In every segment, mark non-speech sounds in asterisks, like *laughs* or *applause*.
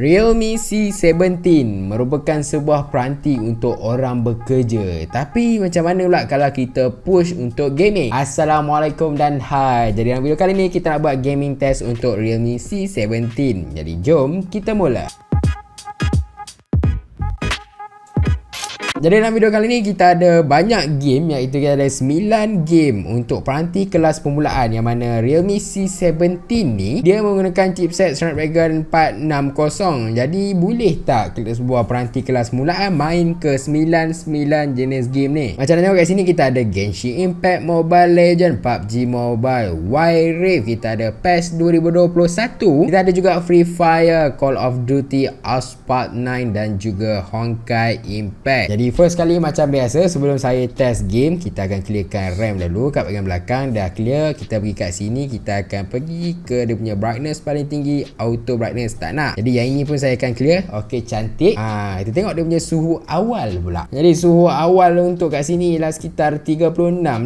Realme C17 merupakan sebuah peranti untuk orang bekerja. Tapi macam mana pula kalau kita push untuk gaming? Assalamualaikum dan hai. Jadi dalam video kali ni kita nak buat gaming test untuk Realme C17. Jadi jom kita mula. Jadi dalam video kali ni kita ada banyak game iaitu kita ada 9 game untuk peranti kelas permulaan yang mana Realme C17 ni dia menggunakan chipset Snapdragon 460. Jadi boleh tak kita sebuah peranti kelas permulaan main ke 99 jenis game ni? Macam mana? tengok kat sini kita ada Genshin Impact Mobile Legend, PUBG Mobile, Wild Rift, kita ada PES 2021, kita ada juga Free Fire, Call of Duty Aspart 9 dan juga Honkai Impact. Jadi First kali macam biasa sebelum saya test game kita akan clearkan RAM dulu kat bahagian belakang dah clear kita pergi kat sini kita akan pergi ke dia punya brightness paling tinggi auto brightness tak nak. Jadi yang ini pun saya akan clear. Okey cantik. Ha kita tengok dia punya suhu awal pula. Jadi suhu awal untuk kat sini ialah sekitar 36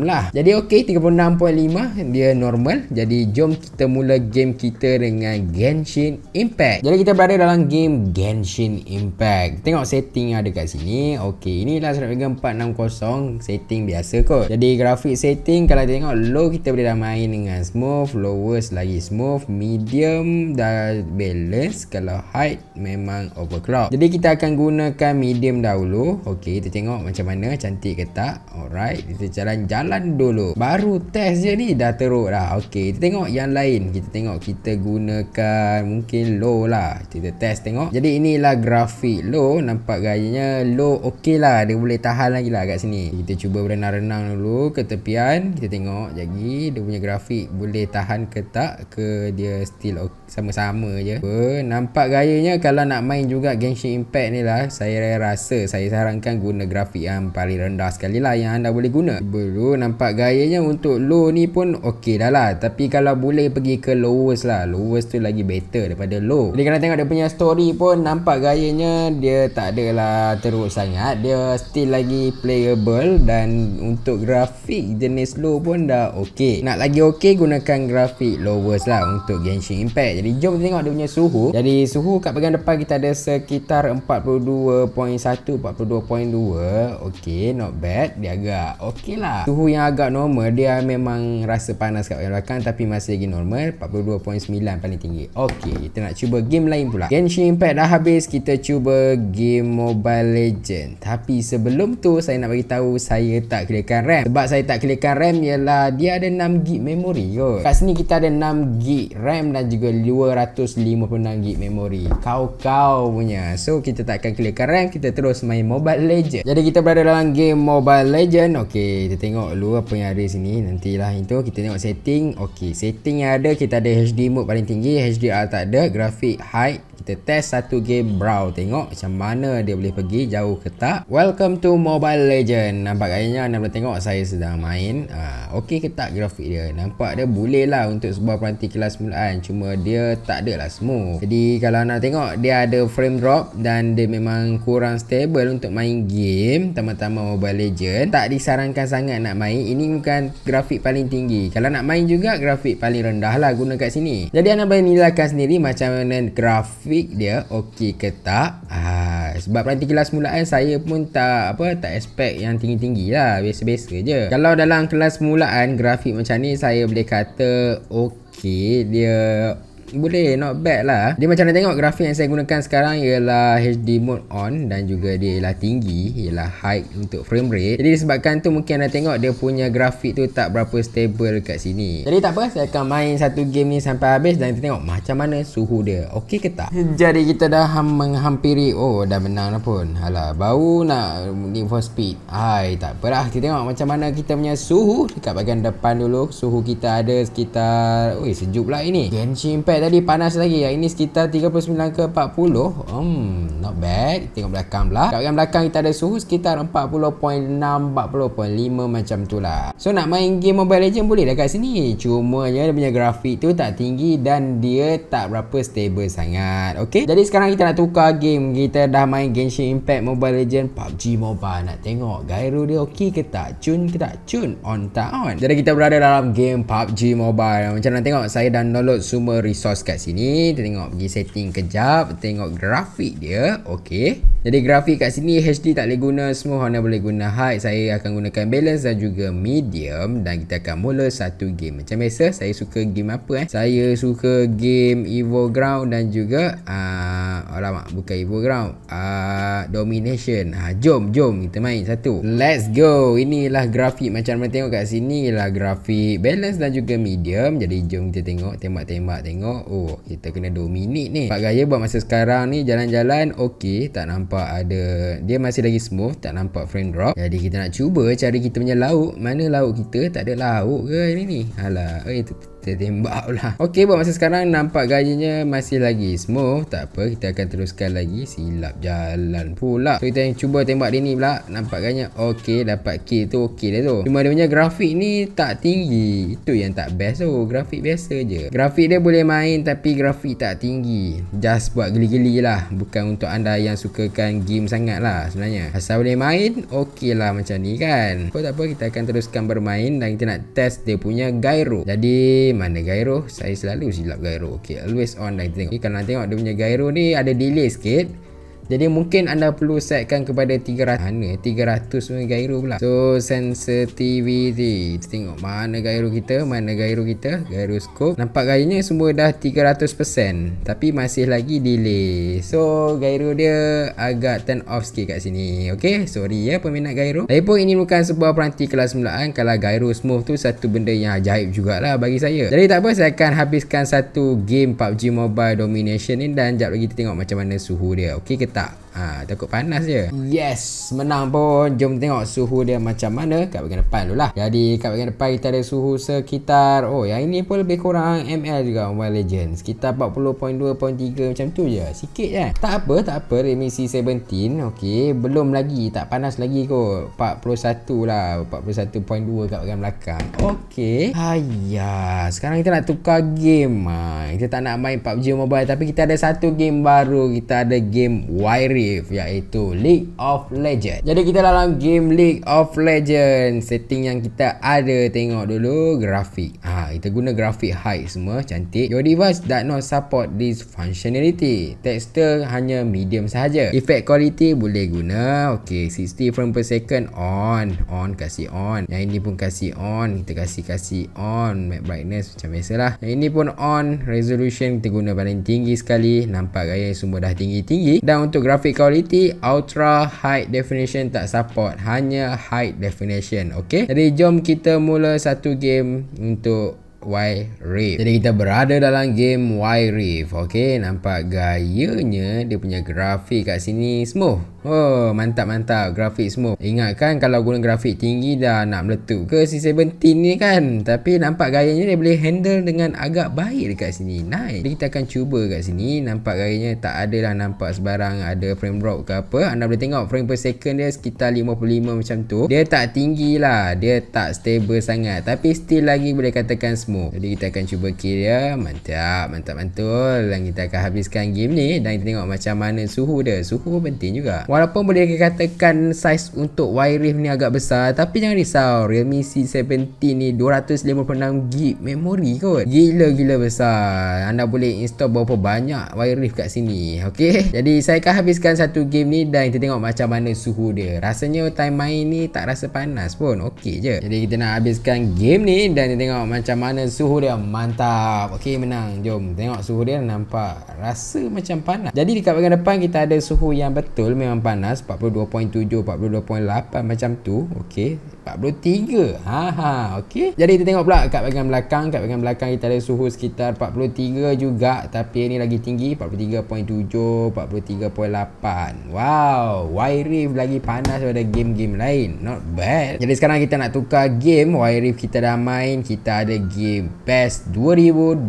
lah. Jadi okey 36.5 dia normal. Jadi jom kita mula game kita dengan Genshin Impact. Jadi kita berada dalam game Genshin Impact. Tengok setting ada kat sini. Okey inilah Snapdragon 460 setting biasa kot jadi grafik setting kalau tengok low kita boleh dah main dengan smooth lowest lagi smooth medium dah balance kalau high memang overclock jadi kita akan gunakan medium dahulu ok kita tengok macam mana cantik ke tak alright kita jalan-jalan dulu baru test je ni dah teruk dah ok kita tengok yang lain kita tengok kita gunakan mungkin low lah kita test tengok jadi inilah grafik low nampak gayanya low ok lah lah Dia boleh tahan lagi lah kat sini Kita cuba berenang-renang dulu ke tepian Kita tengok lagi dia punya grafik Boleh tahan ke tak ke dia still sama-sama je Apa? Nampak gayanya kalau nak main juga Genshin Impact ni lah Saya rasa saya sarankan guna grafik yang paling rendah sekali lah Yang anda boleh guna Dulu nampak gayanya untuk low ni pun ok dah lah Tapi kalau boleh pergi ke lowest lah Lowest tu lagi better daripada low Jadi kalau tengok dia punya story pun Nampak gayanya dia tak adalah teruk sangat Dia dia still lagi playable dan untuk grafik jenis low pun dah okey. Nak lagi okey gunakan grafik lowest lah untuk Genshin Impact. Jadi jom tengok dia punya suhu. Jadi suhu kat bahagian depan kita ada sekitar 42.1 42.2. Okey, not bad. Dia agak okey lah. Suhu yang agak normal dia memang rasa panas kat belakang tapi masih lagi normal 42.9 paling tinggi. Okey, kita nak cuba game lain pula. Genshin Impact dah habis, kita cuba game Mobile Legend. Tapi tapi sebelum tu saya nak bagi tahu saya tak kirakan RAM sebab saya tak kirakan RAM ialah dia ada 6GB memory kot kat sini kita ada 6GB RAM dan juga 256GB memory kau-kau punya so kita tak akan kirakan RAM kita terus main Mobile Legend jadi kita berada dalam game Mobile Legend ok kita tengok dulu apa yang ada sini nantilah itu kita tengok setting ok setting yang ada kita ada HD mode paling tinggi HDR tak ada grafik high kita test satu game Brawl Tengok macam mana dia boleh pergi jauh ke tak Welcome to Mobile Legend Nampak kayaknya anda boleh tengok saya sedang main ha, Okey ke tak grafik dia Nampak dia boleh lah untuk sebuah peranti kelas mulaan Cuma dia tak ada lah smooth Jadi kalau anda tengok dia ada frame drop Dan dia memang kurang stable untuk main game Terutama Mobile Legend Tak disarankan sangat nak main Ini bukan grafik paling tinggi Kalau nak main juga grafik paling rendah lah guna kat sini Jadi anda boleh nilakan sendiri macam mana grafik grafik dia okey ke tak ha, sebab nanti kelas mulaan saya pun tak apa tak expect yang tinggi-tinggi lah biasa-biasa je kalau dalam kelas mulaan grafik macam ni saya boleh kata okey dia boleh not bad lah dia macam nak tengok grafik yang saya gunakan sekarang ialah HD mode on dan juga dia ialah tinggi ialah high untuk frame rate jadi disebabkan tu mungkin anda tengok dia punya grafik tu tak berapa stable kat sini jadi tak apa saya akan main satu game ni sampai habis dan kita tengok macam mana suhu dia okey ke tak jadi kita dah menghampiri oh dah menang lah pun alah bau nak Need for speed hai tak apalah kita tengok macam mana kita punya suhu dekat bahagian depan dulu suhu kita ada sekitar oi sejuk pula ini Genshin Impact Perfect tadi panas lagi Yang ini sekitar 39 ke 40 Hmm Not bad Tengok belakang pula Kat belakang kita ada suhu Sekitar 40.6 40.5 Macam tu lah So nak main game Mobile Legends Boleh lah dekat sini Cumanya dia punya grafik tu Tak tinggi Dan dia tak berapa stable sangat Okay Jadi sekarang kita nak tukar game Kita dah main Genshin Impact Mobile Legends PUBG Mobile Nak tengok Gyro dia okay ke tak Cun ke tak Cun On tak on Jadi kita berada dalam game PUBG Mobile Macam nak tengok Saya dah download semua resource resource kat sini Kita tengok pergi setting kejap Tengok grafik dia Okay Jadi grafik kat sini HD tak boleh guna Semua Honor boleh guna high. Saya akan gunakan balance dan juga medium Dan kita akan mula satu game Macam biasa saya suka game apa eh Saya suka game Evo Ground dan juga uh, Alamak bukan Evo Ground uh, Domination ha, Jom jom kita main satu Let's go Inilah grafik macam mana tengok kat sini Inilah grafik balance dan juga medium Jadi jom kita tengok Tembak-tembak tengok oh kita kena 2 minit ni Pak Gaya buat masa sekarang ni jalan-jalan okey tak nampak ada dia masih lagi smooth tak nampak frame drop jadi kita nak cuba cari kita punya lauk mana lauk kita tak ada lauk ke ini ni alah eh Tembak pula *laughs* ok buat masa sekarang nampak gayanya masih lagi smooth tak apa kita akan teruskan lagi silap jalan pula so kita yang cuba tembak dia ni pula nampak gayanya ok dapat kill tu ok dah tu cuma dia punya grafik ni tak tinggi itu yang tak best tu grafik biasa je grafik dia boleh main tapi grafik tak tinggi just buat geli-geli lah bukan untuk anda yang sukakan game sangat lah sebenarnya asal boleh main ok lah macam ni kan so tak apa kita akan teruskan bermain dan kita nak test dia punya gyro jadi mana gyro saya selalu silap gyro Okay, always on dah tengok okay, kalau tengok dia punya gyro ni ada delay sikit jadi mungkin anda perlu setkan kepada 300 mana 300 mana gyro pula. So sensitivity. Kita tengok mana gyro kita, mana gyro kita, scope. Nampak gayanya semua dah 300% tapi masih lagi delay. So gyro dia agak turn off sikit kat sini. okay? sorry ya peminat gyro. Lagipun ini bukan sebuah peranti kelas mulaan kalau gyro smooth tu satu benda yang ajaib jugalah bagi saya. Jadi tak apa saya akan habiskan satu game PUBG Mobile Domination ni dan jap lagi kita tengok macam mana suhu dia. okay kita Ah ha, takut panas je. Yes, menang pun. Jom tengok suhu dia macam mana kat bahagian depan lah. Jadi kat bahagian depan kita ada suhu sekitar oh yang ini pun lebih kurang ML juga Mobile Legends. Kita 40.2.3 macam tu je. Sikit je. Tak apa, tak apa. Remisi 17. okay. belum lagi tak panas lagi kot. 41 lah. 41.2 kat bahagian belakang. Okay. Haiya, sekarang kita nak tukar game. Ha, kita tak nak main PUBG Mobile tapi kita ada satu game baru. Kita ada game Wire aktif iaitu League of Legends. Jadi kita dalam game League of Legends. Setting yang kita ada tengok dulu grafik. Ah ha, kita guna grafik high semua cantik. Your device does not support this functionality. Texture hanya medium sahaja. Effect quality boleh guna. Okay, 60 frames per second on. On kasih on. Yang ini pun kasih on. Kita kasih kasih on Map brightness macam biasalah. Yang ini pun on resolution kita guna paling tinggi sekali. Nampak gaya semua dah tinggi-tinggi. Dan untuk grafik quality ultra high definition tak support hanya high definition okey jadi jom kita mula satu game untuk Y Rift. Jadi kita berada dalam game Y Rift. Okey, nampak gayanya dia punya grafik kat sini smooth. Oh, mantap-mantap grafik smooth. Ingatkan kalau guna grafik tinggi dah nak meletup ke si 17 ni kan. Tapi nampak gayanya dia boleh handle dengan agak baik dekat sini. Nice. Jadi kita akan cuba kat sini. Nampak gayanya tak ada lah nampak sebarang ada frame drop ke apa. Anda boleh tengok frame per second dia sekitar 55 macam tu. Dia tak tinggi lah. Dia tak stable sangat. Tapi still lagi boleh katakan smooth. Cosmo. Jadi kita akan cuba kill dia. Mantap, mantap mantul. Dan kita akan habiskan game ni dan kita tengok macam mana suhu dia. Suhu pun penting juga. Walaupun boleh dikatakan size untuk wire rift ni agak besar tapi jangan risau. Realme C17 ni 256GB memori kot. Gila-gila besar. Anda boleh install berapa banyak wire rift kat sini. okay? Jadi saya akan habiskan satu game ni dan kita tengok macam mana suhu dia. Rasanya time main ni tak rasa panas pun. okay je. Jadi kita nak habiskan game ni dan kita tengok macam mana dengan suhu dia mantap ok menang jom tengok suhu dia nampak rasa macam panas jadi dekat bagian depan kita ada suhu yang betul memang panas 42.7 42.8 macam tu ok 43 haha ok jadi kita tengok pula kat bagian belakang kat bagian belakang kita ada suhu sekitar 43 juga tapi ini lagi tinggi 43.7 43.8 wow wireif lagi panas pada game-game lain not bad jadi sekarang kita nak tukar game wireif kita dah main kita ada game Game PES 2021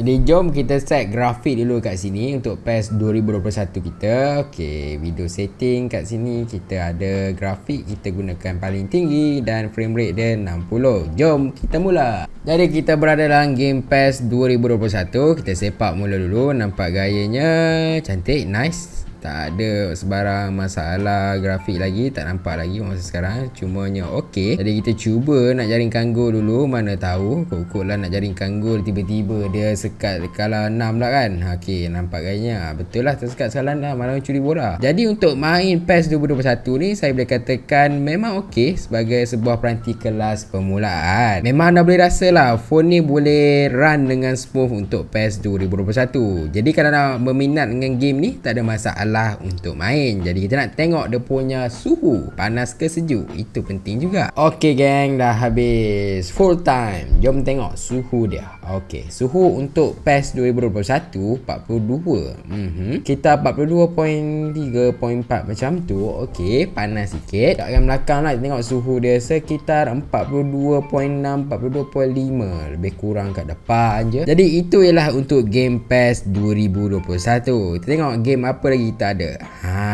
Jadi jom kita set grafik dulu kat sini Untuk PES 2021 kita Okay video setting kat sini Kita ada grafik kita gunakan paling tinggi Dan frame rate dia 60 Jom kita mula Jadi kita berada dalam game PES 2021 Kita sepak mula dulu Nampak gayanya Cantik nice tak ada sebarang masalah grafik lagi tak nampak lagi masa sekarang cumanya okey jadi kita cuba nak jaring kanggo dulu mana tahu kok lah nak jaring kanggo tiba-tiba dia sekat kalah 6 lah kan okey nampak gayanya betul lah tersekat salah lah malam curi bola jadi untuk main PES 2021 ni saya boleh katakan memang okey sebagai sebuah peranti kelas permulaan memang anda boleh rasa lah phone ni boleh run dengan smooth untuk PES 2021 jadi kalau nak berminat dengan game ni tak ada masalah celah untuk main Jadi kita nak tengok dia punya suhu Panas ke sejuk Itu penting juga Ok gang dah habis Full time Jom tengok suhu dia Ok Suhu untuk PES 2021 42 mm -hmm. Kita 42.3.4 macam tu Ok Panas sikit Kat belakang lah tengok suhu dia Sekitar 42.6 42.5 Lebih kurang kat depan je Jadi itu ialah untuk game PES 2021 Kita tengok game apa lagi kita kita ada ha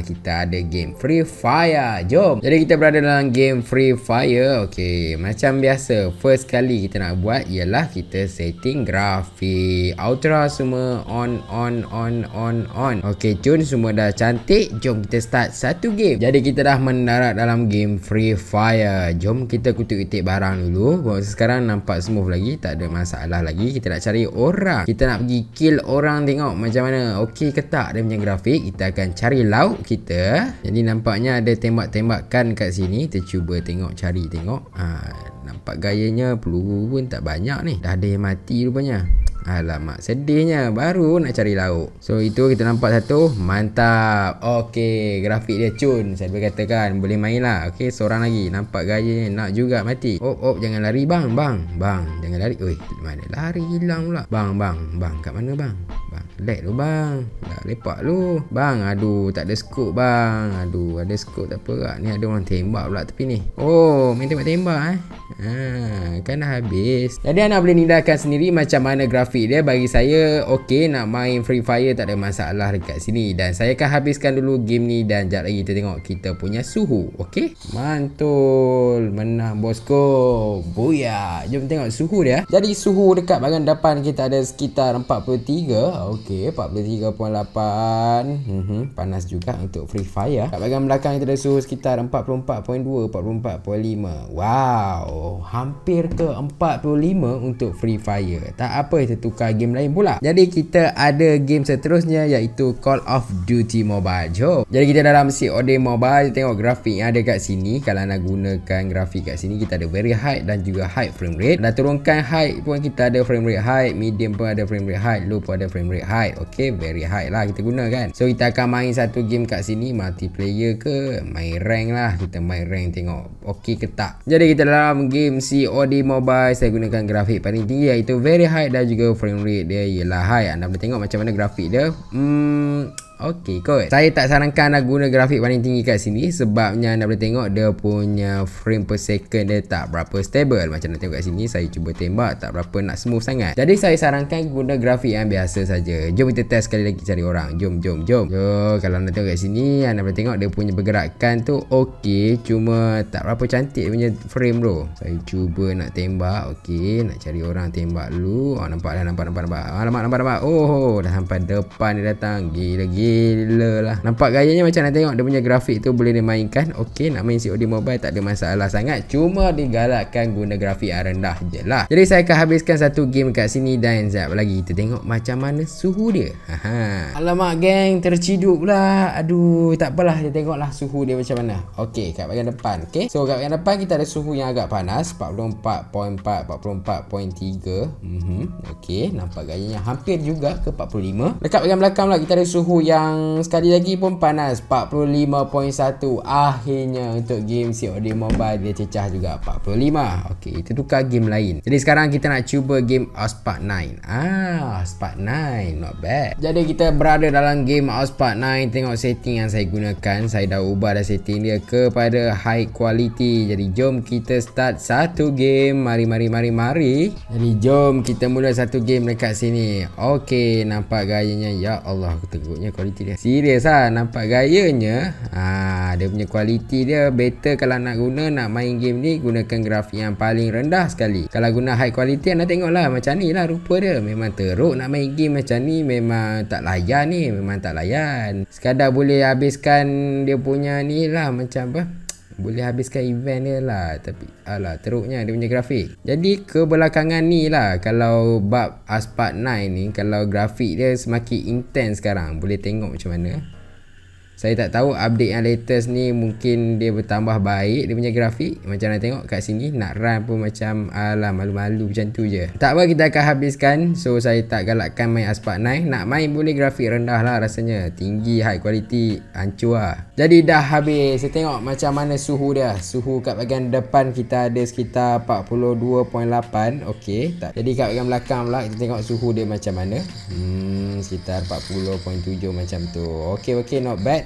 kita ada game Free Fire jom jadi kita berada dalam game Free Fire okey macam biasa first kali kita nak buat ialah kita setting grafik ultra semua on on on on on okey tune semua dah cantik jom kita start satu game jadi kita dah mendarat dalam game Free Fire jom kita kutuk-kutuk barang dulu sekarang nampak smooth lagi tak ada masalah lagi kita nak cari orang kita nak pergi kill orang tengok macam mana okey ke tak dia punya grafik Taufik kita akan cari lauk kita jadi nampaknya ada tembak-tembakan kat sini kita cuba tengok cari tengok ha, nampak gayanya peluru pun tak banyak ni dah ada yang mati rupanya Alamak sedihnya baru nak cari lauk So itu kita nampak satu Mantap Okay grafik dia cun Saya boleh katakan boleh main lah Okay seorang lagi nampak gayanya nak juga mati Oh oh jangan lari bang bang Bang jangan lari Ui mana lari hilang pula Bang bang bang kat mana bang Bang lag lu bang Dah lepak lu Bang aduh tak ada skop bang Aduh ada skop tak apa kak lah. Ni ada orang tembak pula tepi ni Oh main tembak-tembak eh Ha, kan habis jadi anda boleh nindahkan sendiri macam mana grafik dia bagi saya okey nak main free fire tak ada masalah dekat sini dan saya akan habiskan dulu game ni dan jap lagi kita tengok kita punya suhu okey mantul menang bosku buya jom tengok suhu dia jadi suhu dekat bahagian depan kita ada sekitar 43 okey 43.8 mhm panas juga untuk free fire kat bahagian belakang kita ada suhu sekitar 44.2 44.5 wow hampir ke 45 untuk Free Fire. Tak apa kita tukar game lain pula. Jadi kita ada game seterusnya iaitu Call of Duty Mobile. Jom. Jadi kita dalam COD Mobile tengok grafik yang ada kat sini. Kalau nak gunakan grafik kat sini kita ada very high dan juga high frame rate. Dah turunkan high pun kita ada frame rate high, medium pun ada frame rate high, low pun ada frame rate high. Okay, very high lah kita gunakan. So kita akan main satu game kat sini multiplayer ke main rank lah. Kita main rank tengok okey ke tak. Jadi kita dalam game COD Mobile saya gunakan grafik paling tinggi iaitu very high dan juga frame rate dia ialah high. Anda boleh tengok macam mana grafik dia. Hmm Okey kot Saya tak sarankan anda lah guna grafik paling tinggi kat sini Sebabnya anda boleh tengok dia punya frame per second dia tak berapa stable Macam anda tengok kat sini saya cuba tembak tak berapa nak smooth sangat Jadi saya sarankan guna grafik yang biasa saja. Jom kita test sekali lagi cari orang Jom jom jom Yo, Kalau anda tengok kat sini anda boleh tengok dia punya pergerakan tu Okey cuma tak berapa cantik punya frame tu Saya cuba nak tembak Okey nak cari orang tembak dulu oh, Nampak dah nampak nampak nampak Alamak ah, nampak nampak Oh dah sampai depan dia datang Gila lagi gila lah Nampak gayanya macam nak tengok dia punya grafik tu boleh dimainkan Okey nak main COD Mobile tak ada masalah sangat Cuma digalakkan guna grafik yang rendah je lah Jadi saya akan habiskan satu game kat sini dan sekejap lagi kita tengok macam mana suhu dia Haha. Alamak geng terciduk pula Aduh tak takpelah kita tengok lah suhu dia macam mana Okey kat bagian depan okay? So kat bagian depan kita ada suhu yang agak panas 44.4, 44.3 Mm -hmm. Okey, nampak gayanya hampir juga ke 45 Dekat bagian belakang pula kita ada suhu yang yang sekali lagi pun panas 45.1 akhirnya untuk game COD Mobile dia cecah juga 45 ok itu tukar game lain jadi sekarang kita nak cuba game Ospat 9 ah Ospat 9 not bad jadi kita berada dalam game Ospat 9 tengok setting yang saya gunakan saya dah ubah dah setting dia kepada high quality jadi jom kita start satu game mari mari mari mari jadi jom kita mula satu game dekat sini ok nampak gayanya ya Allah aku teguknya kalau kualiti dia Serius lah Nampak gayanya Ah, Dia punya kualiti dia Better kalau nak guna Nak main game ni Gunakan grafik yang paling rendah sekali Kalau guna high quality Anda tengok lah Macam ni lah rupa dia Memang teruk nak main game macam ni Memang tak layan ni Memang tak layan Sekadar boleh habiskan Dia punya ni lah Macam apa boleh habiskan event dia lah tapi alah teruknya dia punya grafik jadi kebelakangan ni lah kalau bab aspart 9 ni kalau grafik dia semakin intense sekarang boleh tengok macam mana saya tak tahu update yang latest ni mungkin dia bertambah baik dia punya grafik Macam nak tengok kat sini nak run pun macam alah malu-malu macam tu je Tak apa kita akan habiskan So saya tak galakkan main Aspart 9 Nak main boleh grafik rendah lah rasanya Tinggi high quality hancur lah. Jadi dah habis saya tengok macam mana suhu dia Suhu kat bagian depan kita ada sekitar 42.8 okey. tak. Jadi kat bagian belakang pula kita tengok suhu dia macam mana Hmm sekitar 40.7 macam tu Okey okey not bad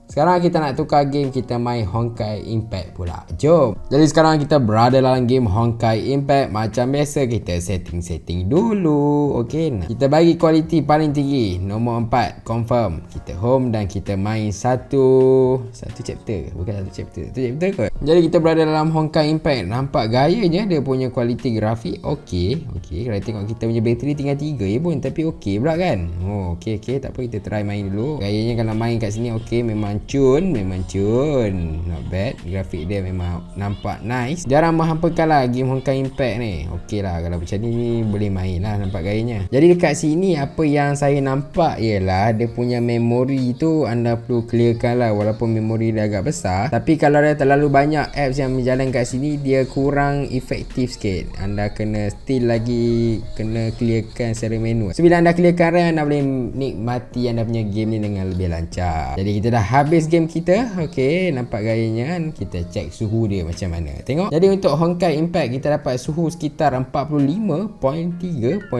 Sekarang kita nak tukar game kita main Honkai Impact pula. Jom. Jadi sekarang kita berada dalam game Honkai Impact. Macam biasa kita setting-setting dulu. Okay. Nah. Kita bagi kualiti paling tinggi. Nombor 4. Confirm. Kita home dan kita main satu. Satu chapter. Bukan satu chapter. Satu chapter kot. Jadi kita berada dalam Honkai Impact. Nampak gayanya dia punya kualiti grafik. Okay. Okay. Kalau tengok kita punya bateri tinggal 3 je pun. Tapi okay. pula kan. Oh okay. okey. Tak kita try main dulu. Gayanya kalau main kat sini okay. Memang cun Memang cun Not bad Grafik dia memang Nampak nice Jarang menghampakan lah Game Honkai Impact ni Okey lah Kalau macam ni Boleh main lah Nampak gayanya Jadi dekat sini Apa yang saya nampak Ialah Dia punya memori tu Anda perlu clearkan lah Walaupun memori dia agak besar Tapi kalau ada terlalu banyak Apps yang berjalan kat sini Dia kurang Efektif sikit Anda kena Still lagi Kena clearkan Secara menu So bila anda clearkan Anda boleh nikmati Anda punya game ni Dengan lebih lancar Jadi kita dah habis habis game kita Okay Nampak gayanya kan Kita check suhu dia macam mana Tengok Jadi untuk Honkai Impact Kita dapat suhu sekitar 45.3.5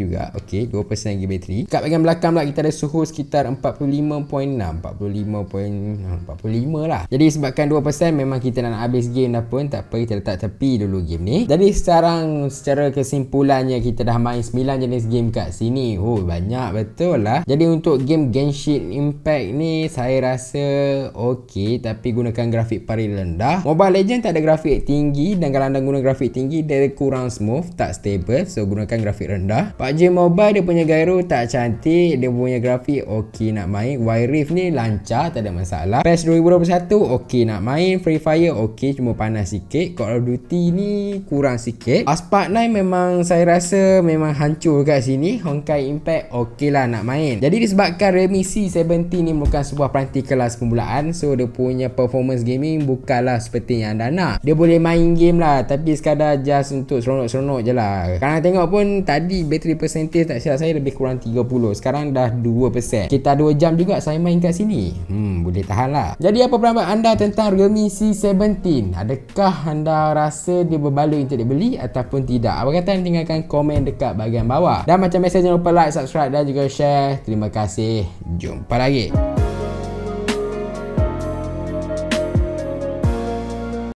juga Okay 2% lagi bateri Kat bagian belakang pula Kita ada suhu sekitar 45.6 45.45 lah Jadi sebabkan 2% Memang kita nak habis game dah pun Tak apa kita letak tepi dulu game ni Jadi sekarang Secara kesimpulannya Kita dah main 9 jenis game kat sini Oh banyak betul lah Jadi untuk game Genshin Impact ni Saya rasa rasa okey tapi gunakan grafik paling rendah. Mobile Legend tak ada grafik tinggi dan kalau anda guna grafik tinggi dia kurang smooth, tak stable. So gunakan grafik rendah. PUBG Mobile dia punya gyro tak cantik, dia punya grafik okey nak main. Wild Rift ni lancar, tak ada masalah. PES 2021 okey nak main, Free Fire okey cuma panas sikit. Call of Duty ni kurang sikit. Aspart 9 memang saya rasa memang hancur kat sini. Honkai Impact lah nak main. Jadi disebabkan Redmi C70 ni bukan sebuah peranti kelas permulaan So dia punya performance gaming Bukanlah seperti yang anda nak Dia boleh main game lah Tapi sekadar just untuk seronok-seronok je lah Kalau tengok pun Tadi battery percentage tak silap saya Lebih kurang 30 Sekarang dah 2% Kita 2 jam juga saya main kat sini Hmm boleh tahan lah Jadi apa pendapat anda tentang Realme C17 Adakah anda rasa dia berbaloi untuk dibeli Ataupun tidak Apa kata tinggalkan komen dekat bahagian bawah Dan macam biasa jangan lupa like, subscribe dan juga share Terima kasih Jumpa lagi Thank you